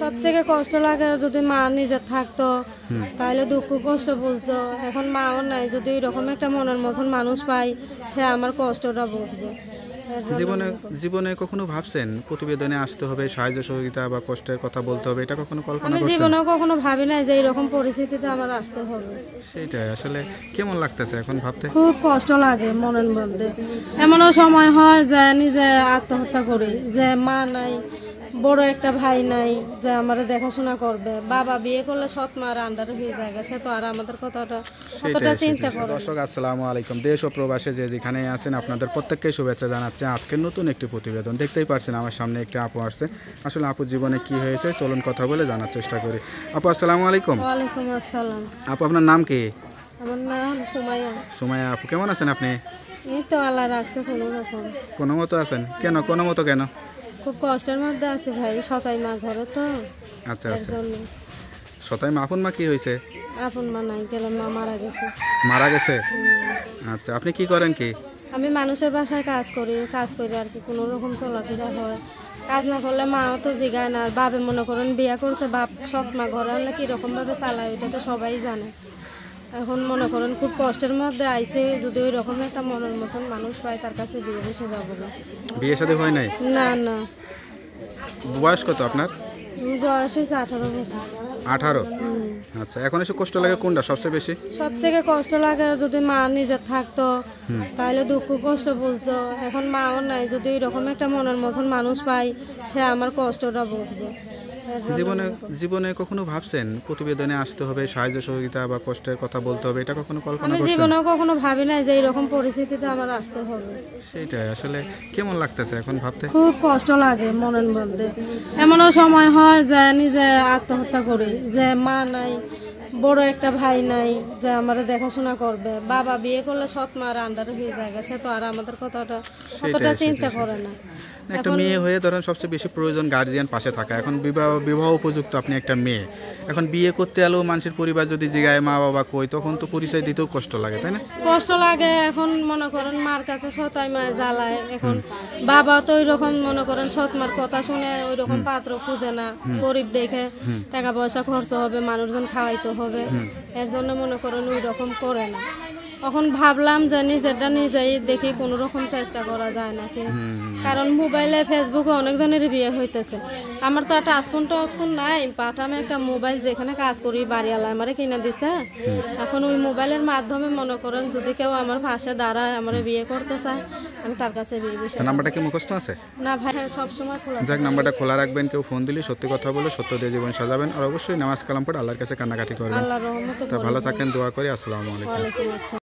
সব থেকে কষ্ট লাগে যদি মা নিজের থাকতো তাহলে দুঃখ কষ্ট বুঝতো এখন মাও নাই যদি এরকম একটা মনের মতন মানুষ পাই সে আমার কষ্টটা বুঝবে জীবনে জীবনে কখনো ভাবছেন প্রতিবেদনে আসতে হবে সাহায্য সহযোগিতা বা কষ্টের কথা বলতে হবে এটা কখনো কল্পনা করছেন জীবনে কখনো ভাবি না যে এরকম পরিস্থিতিতে আমার আসতে হবে সেটাই আসলে কেমন লাগতেছে এখন ভাবতে খুব কষ্ট লাগে মনের মধ্যে এমনও সময় হয় যে নিজে আত্মহত্যা করি যে মা নাই বড় একটা ভাই নাই যে আমার দেখাশোনা করবে বাবা বিয়ে করলে সৎ মার আন্ডার হয়ে যায় সে তো আর আমাদের কথাটা কতটা চিন্তা করে দর্শক আসসালামু আলাইকুম দেশ ও প্রবাসে যে যেখানে আছেন আপনাদের প্রত্যেককে শুভেচ্ছা জানাচ্ছি আজকের নতুন একটি প্রতিবেদন দেখতেই পারছেন আমার সামনে একটি আপু আসছে আসলে আপুর জীবনে কি হয়েছে চলুন কথা বলে জানার চেষ্টা করি আপু আসসালামু আলাইকুম ওয়ালাইকুম আসসালাম আপু আপনার নাম কি আমার নাম সুমাইয়া সুমাইয়া আপু কেমন আছেন আপনি এই তো আল্লাহ রাখছে কোনো রকম কোনো মতো আছেন কেন কোনো মতো কেন খুব কষ্টের মধ্যে আছি ভাই সতাই মা ঘরে তো আচ্ছা আচ্ছা সতাই মা আপন মা কি হয়েছে আপন মা নাই গেল মা মারা গেছে মারা গেছে আচ্ছা আপনি কি করেন কি আমি মানুষের বাসায় কাজ করি কাজ করি আর কি কোনো রকম চলাফেরা হয় কাজ না করলে মাও তো জিগায় না বাবে মনে করেন বিয়া করছে বাপ সৎ মা ঘরে আনলে কীরকমভাবে চালায় এটা তো সবাই জানে এখন মনে করেন খুব কষ্টের মধ্যে আইসে যদি ওই রকম একটা মনের মতন মানুষ পায় তার কাছে দিয়ে বসে না বিয়ে সাথে হয় নাই না না বয়স কত আপনার বয়স হয়েছে আঠারো বছর আঠারো আচ্ছা এখন এসে কষ্ট লাগে কোনটা সবচেয়ে বেশি সব থেকে কষ্ট লাগে যদি মা নিজে থাকতো তাহলে দুঃখ কষ্ট বুঝতো এখন মাও নাই যদি এরকম একটা মনের মতন মানুষ পাই সে আমার কষ্টটা বুঝবে জীবনে জীবনে কখনো ভাবছেন প্রতিবেদনে আসতে হবে সাহায্য সহযোগিতা বা কষ্টের কথা বলতে হবে এটা কখনো কল্পনা আমি জীবনেও কখনো ভাবি নাই যে এরকম পরিস্থিতিতে আমার আসতে হবে সেটাই আসলে কেমন লাগতেছে এখন ভাবতে খুব কষ্ট লাগে মনের মধ্যে এমনও সময় হয় যে নিজে আত্মহত্যা করি যে মা নাই বড় একটা ভাই নাই যে আমার দেখাশোনা করবে বাবা বিয়ে করলে সৎ মার আন্ডার হয়ে যায় সে তো আর আমাদের কথাটা কতটা চিন্তা করে না একটা মেয়ে হয়ে ধরেন সবচেয়ে বেশি প্রয়োজন গার্জিয়ান পাশে থাকা এখন বিবাহ বিবাহ উপযুক্ত আপনি একটা মেয়ে এখন বিয়ে করতে এলেও মানুষের পরিবার যদি জিগায় মা বাবা কই তখন তো পরিচয় দিতেও কষ্ট লাগে তাই না কষ্ট লাগে এখন মনে করেন মার কাছে সতাই মা জ্বালায় এখন বাবা তো ওইরকম মনে করেন সৎ মার কথা শুনে ওইরকম পাত্র খুঁজে না গরিব দেখে টাকা পয়সা খরচ হবে মানুষজন খাওয়াইতে হবে হবে এর জন্য মনে করেন ওই রকম করে না তখন ভাবলাম যে নিজেরটা নিজেই দেখি কোনো রকম চেষ্টা করা যায় নাকি কারণ মোবাইলে ফেসবুকে অনেক ধরনের বিয়ে হইতেছে আমার তো একটা আসফোন টাচফোন নাই বাট একটা মোবাইল যেখানে কাজ করি বাড়িওয়ালা আমারে কিনে দিছে এখন ওই মোবাইলের মাধ্যমে মনে করেন যদি কেউ আমার পাশে দাঁড়ায় আমার বিয়ে করতে চায় আমি তার কাছে বিয়ে বসে নাম্বারটা কি মুখস্থ আছে না ভাই সব সময় খোলা যাক নাম্বারটা খোলা রাখবেন কেউ ফোন দিলে সত্যি কথা বলে সত্য দিয়ে জীবন সাজাবেন আর অবশ্যই নামাজ কালাম পড়ে আল্লাহর কাছে কান্নাকাটি করবেন আল্লাহর রহমতে ভালো থাকেন দোয়া করি আসসালামু আলাইকুম